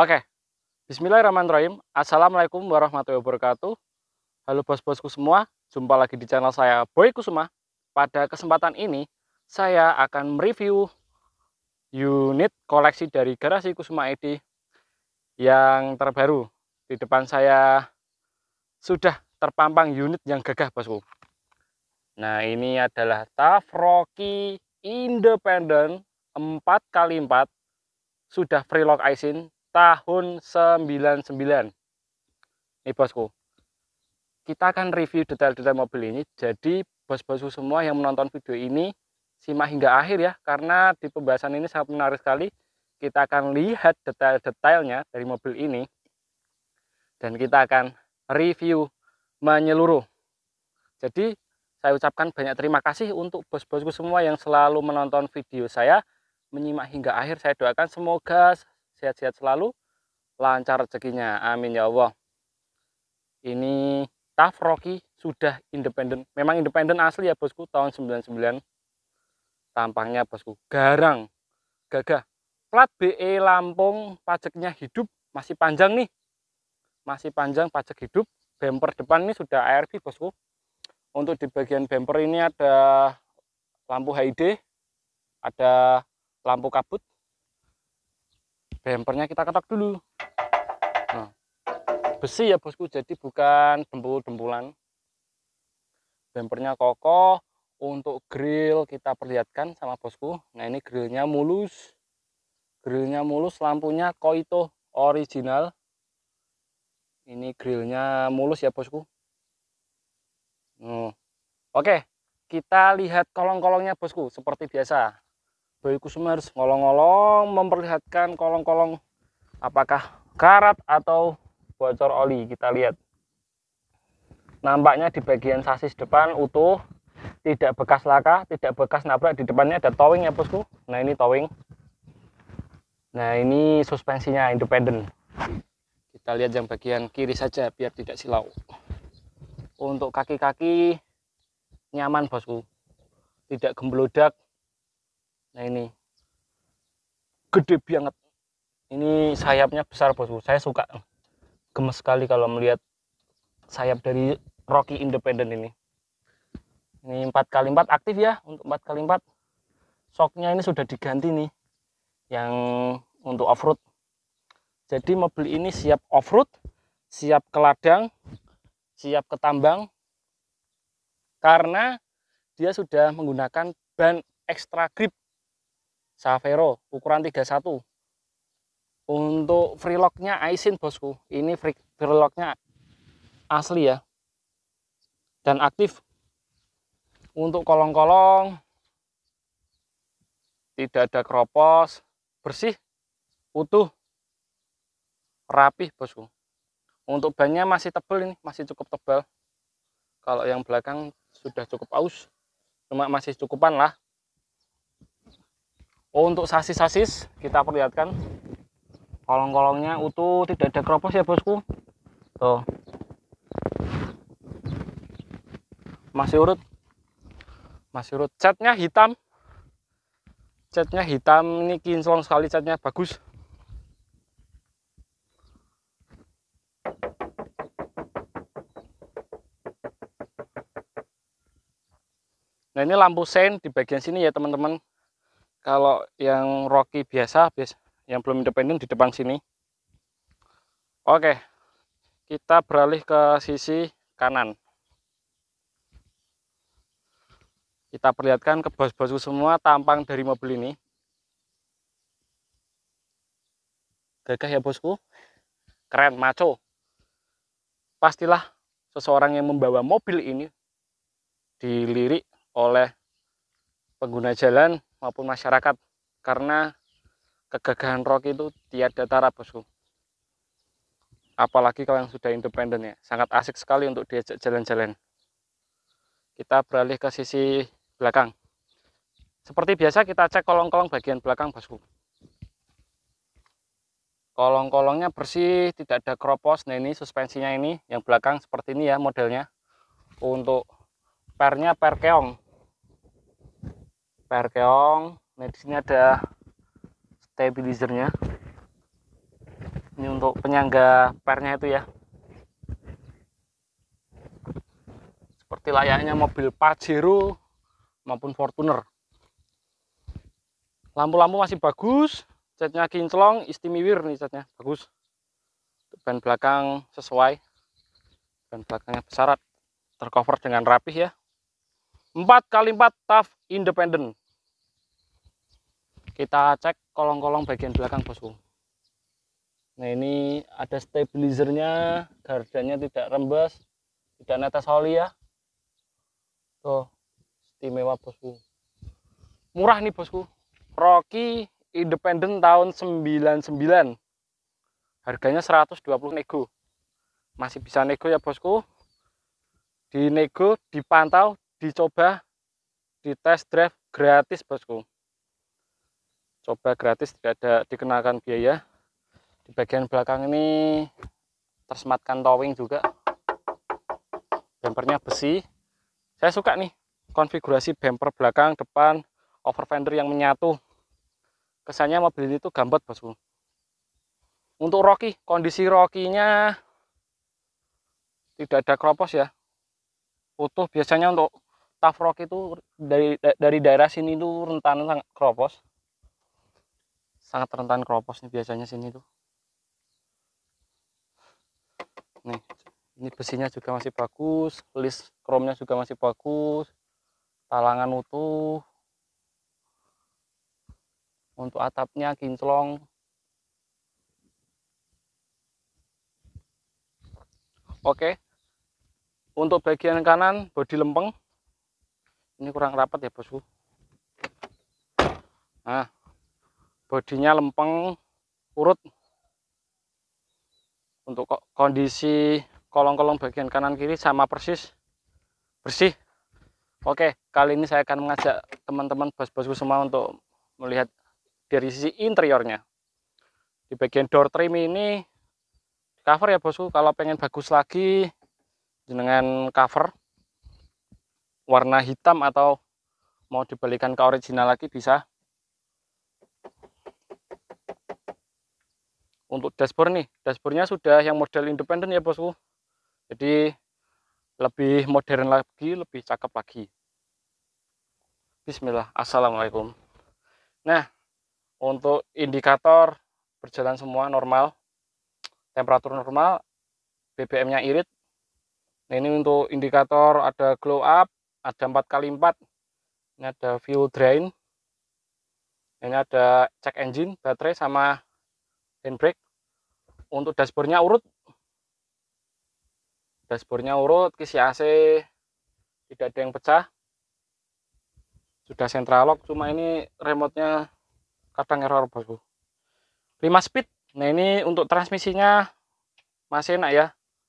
Oke, Bismillahirrahmanirrahim. Assalamualaikum warahmatullahi wabarakatuh. Halo bos-bosku semua, jumpa lagi di channel saya Boy Kusuma. Pada kesempatan ini, saya akan mereview unit koleksi dari garasi Kusuma ID yang terbaru. Di depan saya sudah terpampang unit yang gagah bosku. Nah ini adalah Tafroki Independent 4x4 sudah free lock icing tahun 99 nih bosku kita akan review detail-detail mobil ini jadi bos-bosku semua yang menonton video ini simak hingga akhir ya karena di pembahasan ini sangat menarik sekali kita akan lihat detail-detailnya dari mobil ini dan kita akan review menyeluruh jadi saya ucapkan banyak terima kasih untuk bos-bosku semua yang selalu menonton video saya menyimak hingga akhir saya doakan semoga sehat-sehat selalu, lancar rezekinya. Amin ya Allah. Ini Taf Rocky sudah independen. Memang independen asli ya bosku tahun 99. Tampangnya bosku garang, gagah. Plat BE Lampung pajaknya hidup masih panjang nih. Masih panjang pajak hidup. Bumper depan ini sudah ARV bosku. Untuk di bagian bumper ini ada lampu HID, ada lampu kabut, bempernya kita ketok dulu nah, besi ya bosku jadi bukan dempul-dempulan bempernya kokoh untuk grill kita perlihatkan sama bosku nah ini grillnya mulus grillnya mulus lampunya koito original ini grillnya mulus ya bosku hmm. oke kita lihat kolong-kolongnya bosku seperti biasa bayi kusuma harus ngolong-ngolong memperlihatkan kolong-kolong apakah karat atau bocor oli kita lihat nampaknya di bagian sasis depan utuh tidak bekas laka tidak bekas nabrak di depannya ada towing ya bosku nah ini towing nah ini suspensinya independen kita lihat yang bagian kiri saja biar tidak silau untuk kaki-kaki nyaman bosku tidak gemblodak nah ini gede banget ini sayapnya besar bosku saya suka gemes sekali kalau melihat sayap dari Rocky Independent ini ini empat kali empat aktif ya untuk empat kali empat soknya ini sudah diganti nih yang untuk off-road jadi mobil ini siap off-road siap ke ladang siap ke tambang karena dia sudah menggunakan ban extra grip Savero ukuran 31 untuk freelocknya Aisin bosku ini freelocknya asli ya dan aktif untuk kolong-kolong tidak ada keropos bersih utuh rapih bosku untuk bannya masih tebal ini masih cukup tebal kalau yang belakang sudah cukup aus cuma masih cukupan lah Oh untuk sasis-sasis kita perlihatkan kolong-kolongnya utuh tidak ada keropos ya bosku tuh masih urut masih urut catnya hitam catnya hitam ini kinclong sekali catnya bagus nah ini lampu sein di bagian sini ya teman-teman kalau yang Rocky biasa, biasa yang belum independen di depan sini oke kita beralih ke sisi kanan kita perlihatkan ke bos-bosku semua tampang dari mobil ini gagah ya bosku keren maco pastilah seseorang yang membawa mobil ini dilirik oleh pengguna jalan maupun masyarakat karena kegagahan rock itu tiada tara bosku apalagi kalau yang sudah independen ya sangat asik sekali untuk diajak jalan-jalan kita beralih ke sisi belakang seperti biasa kita cek kolong-kolong bagian belakang bosku kolong-kolongnya bersih tidak ada kropos nah ini suspensinya ini yang belakang seperti ini ya modelnya untuk pernya per keong per keong nah sini ada stabilizernya ini untuk penyangga pernya itu ya seperti layaknya mobil Pajero maupun Fortuner lampu-lampu masih bagus catnya kinclong istimewir nih catnya bagus ban belakang sesuai ban belakangnya besarat tercover dengan rapih ya 4 x 4 tough Independent kita cek kolong-kolong bagian belakang bosku nah ini ada stabilizernya gardannya tidak rembes tidak netes oli ya tuh istimewa bosku murah nih bosku Rocky independen tahun 99 harganya 120 nego masih bisa nego ya bosku Di nego, dipantau dicoba di test drive gratis bosku coba gratis tidak ada dikenakan biaya di bagian belakang ini tersematkan towing juga bempernya besi saya suka nih konfigurasi bemper belakang depan over fender yang menyatu kesannya mobil ini tuh gambot bosku untuk Rocky kondisi Rocky-nya tidak ada kropos ya utuh biasanya untuk taf Rocky itu dari dari daerah sini itu rentan sangat kropos sangat rentan keropos nih biasanya sini tuh nih ini besinya juga masih bagus list kromnya juga masih bagus talangan utuh untuk atapnya kinclong oke untuk bagian kanan bodi lempeng ini kurang rapat ya bosku nah bodinya lempeng urut untuk kondisi kolong-kolong bagian kanan kiri sama persis bersih oke kali ini saya akan mengajak teman-teman bos-bosku semua untuk melihat dari sisi interiornya di bagian door trim ini cover ya bosku kalau pengen bagus lagi dengan cover warna hitam atau mau dibalikan ke original lagi bisa untuk dashboard nih dashboardnya sudah yang model independen ya bosku jadi lebih modern lagi lebih cakep lagi Bismillah Assalamualaikum nah untuk indikator berjalan semua normal temperatur normal BBM nya irit nah, ini untuk indikator ada glow up ada 4x4 ini ada fuel drain ini ada check engine baterai sama handbrake untuk dashboardnya urut dashboardnya urut kisi AC tidak ada yang pecah sudah central lock cuma ini remote-nya kadang error bosku 5 speed nah ini untuk transmisinya masih enak ya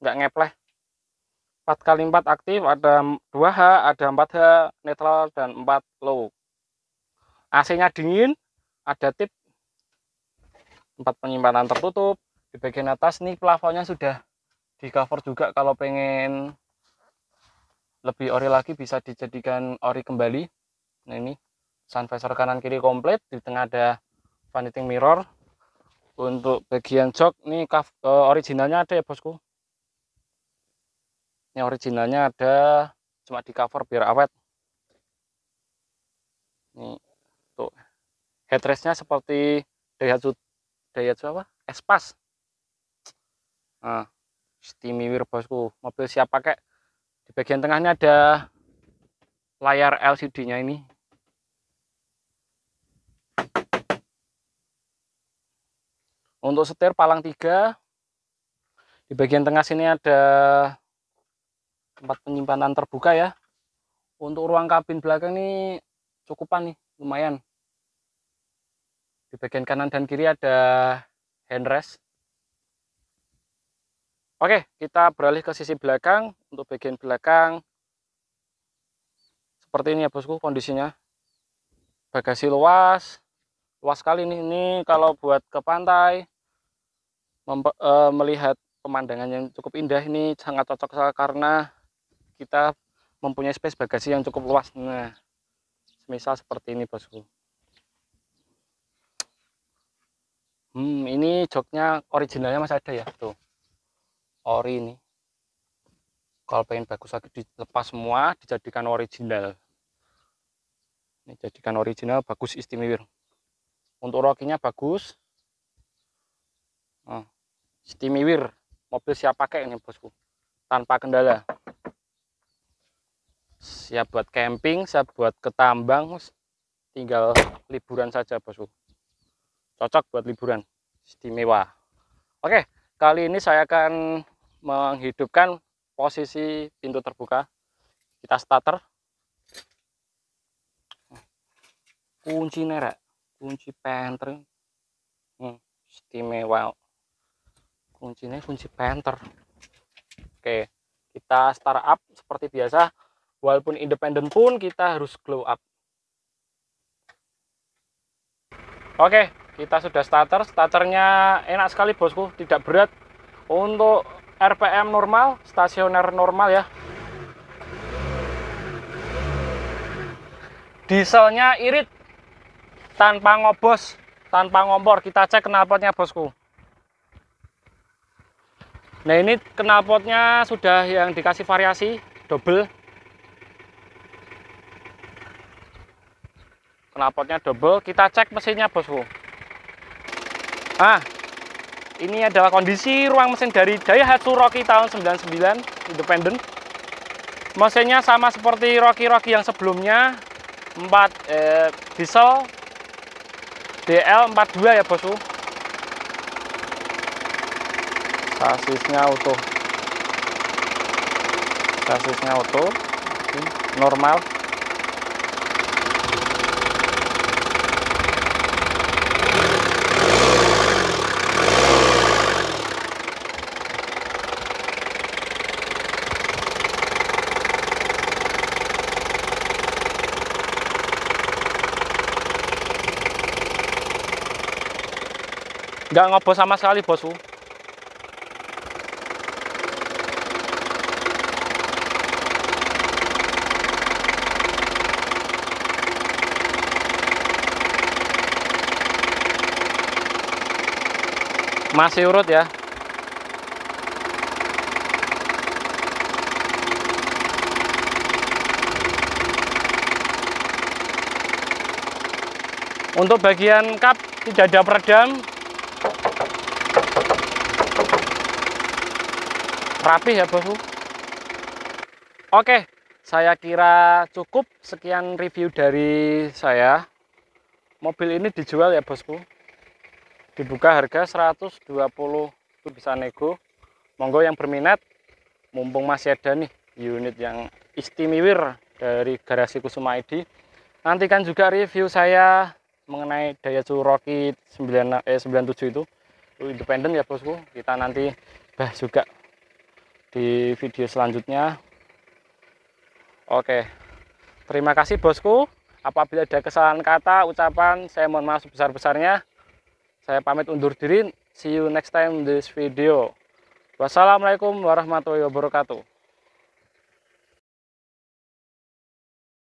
nggak ngepleh 4 kali 4 aktif ada 2H ada 4H netral dan 4 low AC nya dingin ada tip tempat penyimpanan tertutup di bagian atas nih plafonnya sudah di cover juga kalau pengen lebih ori lagi bisa dijadikan ori kembali nah ini sun visor kanan kiri komplit di tengah ada vanity mirror untuk bagian jok ini eh, originalnya ada ya bosku ini originalnya ada cuma di cover biar awet ini tuh headrestnya seperti Daihatsu daya apa? Espas. Nah, steamiwir bosku. Mobil siap pakai. Di bagian tengahnya ada layar LCD-nya ini. Untuk setir palang tiga, Di bagian tengah sini ada tempat penyimpanan terbuka ya. Untuk ruang kabin belakang ini cukupan nih, lumayan. Di bagian kanan dan kiri ada handrest. Oke, kita beralih ke sisi belakang. Untuk bagian belakang, seperti ini ya bosku kondisinya. Bagasi luas, luas sekali nih. Ini kalau buat ke pantai, e, melihat pemandangan yang cukup indah ini sangat cocok karena kita mempunyai space bagasi yang cukup luas. Nah, semisal seperti ini bosku. Hmm, ini joknya originalnya masih ada ya, tuh. Ori ini. Kalau pengen bagus lagi dilepas semua, dijadikan original. Ini jadikan original bagus istimewir Untuk rokinya bagus. oh, istimewir Mobil siap pakai ini bosku. Tanpa kendala. Siap buat camping, siap buat ketambang, tinggal liburan saja bosku cocok buat liburan istimewa oke kali ini saya akan menghidupkan posisi pintu terbuka kita starter kunci nerek kunci penter hmm, istimewa kuncinya kunci penter oke kita start up seperti biasa walaupun independen pun kita harus glow up oke kita sudah starter starternya enak sekali bosku tidak berat untuk RPM normal stasioner normal ya dieselnya irit tanpa ngobos tanpa ngompor kita cek knalpotnya bosku nah ini knalpotnya sudah yang dikasih variasi double knalpotnya double kita cek mesinnya bosku Ah, ini adalah kondisi ruang mesin dari Daihatsu Rocky tahun 99 independen. Mesinnya sama seperti Rocky-Rocky yang sebelumnya 4 eh, diesel DL42 ya bosku. Sasisnya utuh, Sasisnya utuh, Normal. nggak ngobos sama sekali bosku masih urut ya untuk bagian kap tidak ada peredam rapi ya bosku oke saya kira cukup sekian review dari saya mobil ini dijual ya bosku dibuka harga 120 itu bisa nego monggo yang berminat mumpung masih ada nih unit yang istimewir dari garasi Kusuma ID nantikan juga review saya mengenai Daihatsu Rocky 9, 97 eh, itu itu independen ya bosku kita nanti bah juga di video selanjutnya. Oke, terima kasih bosku. Apabila ada kesalahan kata, ucapan, saya mohon maaf sebesar-besarnya. Saya pamit undur diri. See you next time in this video. Wassalamualaikum warahmatullahi wabarakatuh.